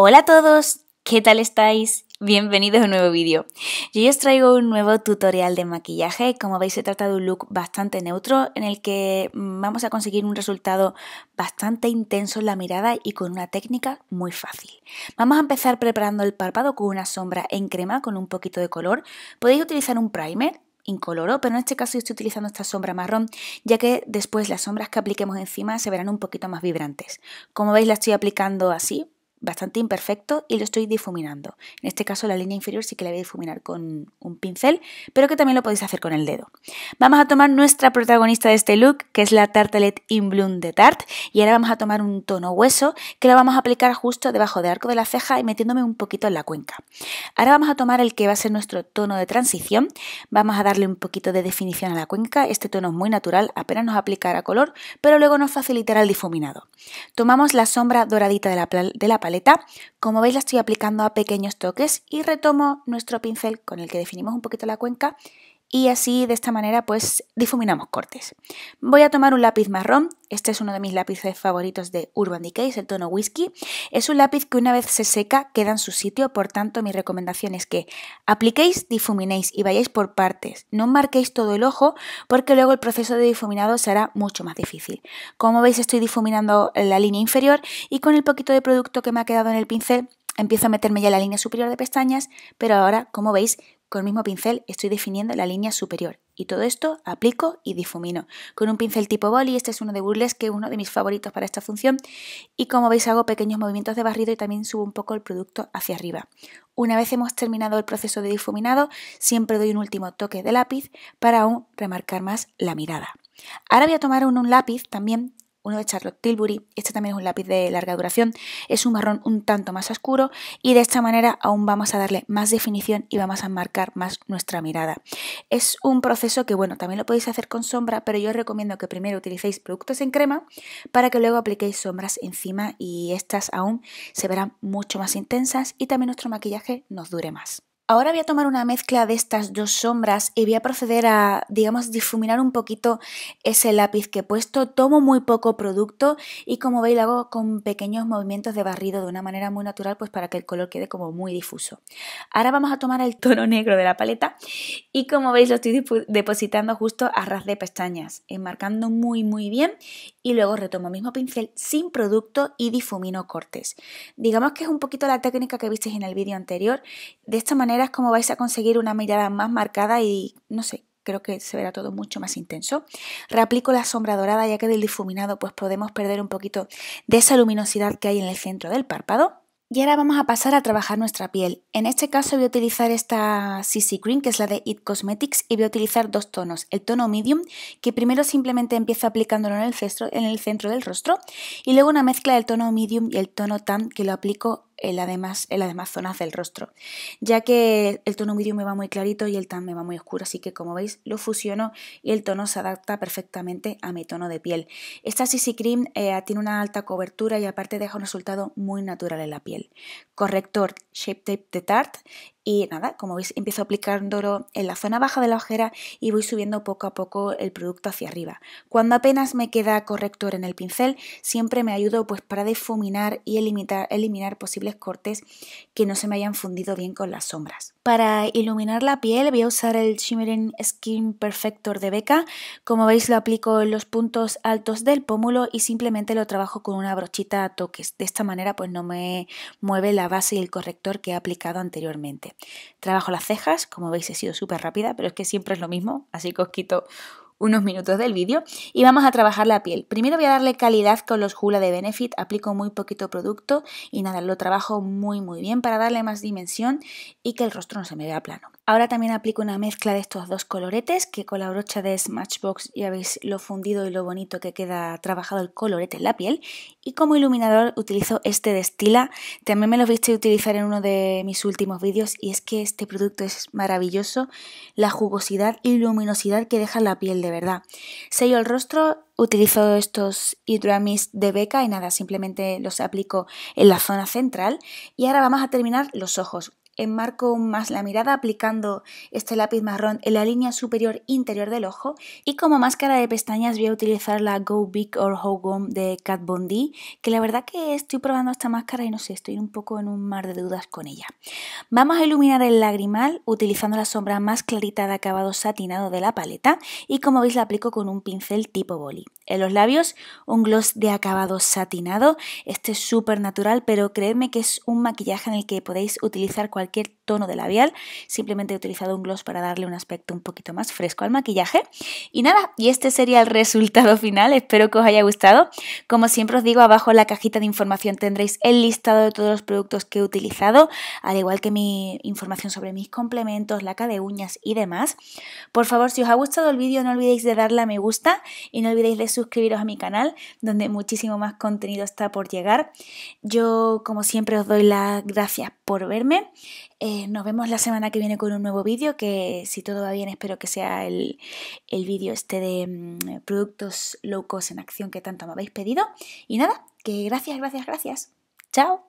Hola a todos, ¿qué tal estáis? Bienvenidos a un nuevo vídeo. Yo os traigo un nuevo tutorial de maquillaje. Como veis se trata de un look bastante neutro en el que mm, vamos a conseguir un resultado bastante intenso en la mirada y con una técnica muy fácil. Vamos a empezar preparando el párpado con una sombra en crema con un poquito de color. Podéis utilizar un primer incoloro, pero en este caso yo estoy utilizando esta sombra marrón, ya que después las sombras que apliquemos encima se verán un poquito más vibrantes. Como veis la estoy aplicando así, bastante imperfecto y lo estoy difuminando. En este caso la línea inferior sí que la voy a difuminar con un pincel, pero que también lo podéis hacer con el dedo. Vamos a tomar nuestra protagonista de este look, que es la Tartelet in Bloom de Tarte, y ahora vamos a tomar un tono hueso que lo vamos a aplicar justo debajo del arco de la ceja y metiéndome un poquito en la cuenca. Ahora vamos a tomar el que va a ser nuestro tono de transición, vamos a darle un poquito de definición a la cuenca, este tono es muy natural, apenas nos aplicará color, pero luego nos facilitará el difuminado. Tomamos la sombra doradita de la, de la como veis la estoy aplicando a pequeños toques y retomo nuestro pincel con el que definimos un poquito la cuenca y así de esta manera pues difuminamos cortes. Voy a tomar un lápiz marrón, este es uno de mis lápices favoritos de Urban Decay, el tono whisky. Es un lápiz que una vez se seca queda en su sitio, por tanto mi recomendación es que apliquéis, difuminéis y vayáis por partes. No marquéis todo el ojo porque luego el proceso de difuminado será mucho más difícil. Como veis estoy difuminando la línea inferior y con el poquito de producto que me ha quedado en el pincel empiezo a meterme ya en la línea superior de pestañas, pero ahora, como veis, con el mismo pincel estoy definiendo la línea superior y todo esto aplico y difumino. Con un pincel tipo boli, este es uno de Burles que es uno de mis favoritos para esta función y como veis hago pequeños movimientos de barrido y también subo un poco el producto hacia arriba. Una vez hemos terminado el proceso de difuminado, siempre doy un último toque de lápiz para aún remarcar más la mirada. Ahora voy a tomar un, un lápiz también uno de Charlotte Tilbury, este también es un lápiz de larga duración, es un marrón un tanto más oscuro y de esta manera aún vamos a darle más definición y vamos a marcar más nuestra mirada. Es un proceso que bueno, también lo podéis hacer con sombra, pero yo os recomiendo que primero utilicéis productos en crema para que luego apliquéis sombras encima y estas aún se verán mucho más intensas y también nuestro maquillaje nos dure más. Ahora voy a tomar una mezcla de estas dos sombras y voy a proceder a, digamos, difuminar un poquito ese lápiz que he puesto. Tomo muy poco producto y como veis lo hago con pequeños movimientos de barrido de una manera muy natural pues para que el color quede como muy difuso. Ahora vamos a tomar el tono negro de la paleta y como veis lo estoy depositando justo a ras de pestañas, enmarcando muy muy bien y luego retomo el mismo pincel sin producto y difumino cortes. Digamos que es un poquito la técnica que visteis en el vídeo anterior. De esta manera es como vais a conseguir una mirada más marcada y, no sé, creo que se verá todo mucho más intenso. Reaplico la sombra dorada ya que del difuminado pues podemos perder un poquito de esa luminosidad que hay en el centro del párpado. Y ahora vamos a pasar a trabajar nuestra piel. En este caso voy a utilizar esta CC Cream, que es la de IT Cosmetics, y voy a utilizar dos tonos. El tono medium, que primero simplemente empiezo aplicándolo en el, en el centro del rostro, y luego una mezcla del tono medium y el tono tan, que lo aplico en, las demás zonas del rostro, ya que el tono medium me va muy clarito y el tan me va muy oscuro, así que como veis lo fusiono y el tono se adapta perfectamente a mi tono de piel. Esta CC Cream eh, tiene una alta cobertura y aparte deja un resultado muy natural en la piel. Corrector Shape Tape de Tarte y nada, como veis empiezo aplicándolo en la zona baja de la ojera y voy subiendo poco a poco el producto hacia arriba. Cuando apenas me queda corrector en el pincel, siempre me ayudo pues para difuminar y eliminar, eliminar posibles cortes que no se me hayan fundido bien con las sombras. Para iluminar la piel voy a usar el Shimmering Skin Perfector de Becca. Como veis lo aplico en los puntos altos del pómulo y simplemente lo trabajo con una brochita a toques. De esta manera pues no me mueve la base y el corrector que he aplicado anteriormente. Trabajo las cejas, como veis he sido súper rápida, pero es que siempre es lo mismo, así que os quito unos minutos del vídeo y vamos a trabajar la piel. Primero voy a darle calidad con los jula de Benefit, aplico muy poquito producto y nada, lo trabajo muy muy bien para darle más dimensión y que el rostro no se me vea plano. Ahora también aplico una mezcla de estos dos coloretes que con la brocha de Smashbox ya veis lo fundido y lo bonito que queda trabajado el colorete en la piel y como iluminador utilizo este de Stila, también me lo viste utilizar en uno de mis últimos vídeos y es que este producto es maravilloso, la jugosidad y luminosidad que deja la piel de verdad. Sello el rostro, utilizo estos Hydramist de Beca y nada, simplemente los aplico en la zona central y ahora vamos a terminar los ojos enmarco más la mirada aplicando este lápiz marrón en la línea superior interior del ojo y como máscara de pestañas voy a utilizar la Go Big or Go de Kat Von que la verdad que estoy probando esta máscara y no sé, estoy un poco en un mar de dudas con ella. Vamos a iluminar el lagrimal utilizando la sombra más clarita de acabado satinado de la paleta y como veis la aplico con un pincel tipo boli. En los labios un gloss de acabado satinado, este es súper natural pero creedme que es un maquillaje en el que podéis utilizar cualquier que tono de labial. Simplemente he utilizado un gloss para darle un aspecto un poquito más fresco al maquillaje. Y nada, y este sería el resultado final. Espero que os haya gustado. Como siempre os digo, abajo en la cajita de información tendréis el listado de todos los productos que he utilizado, al igual que mi información sobre mis complementos, laca de uñas y demás. Por favor, si os ha gustado el vídeo, no olvidéis de darle a me gusta y no olvidéis de suscribiros a mi canal, donde muchísimo más contenido está por llegar. Yo, como siempre, os doy las gracias por verme. Eh, nos vemos la semana que viene con un nuevo vídeo, que si todo va bien espero que sea el, vídeo este de mm, productos low cost en acción que tanto me habéis pedido. Y nada, que gracias, gracias, gracias. Chao.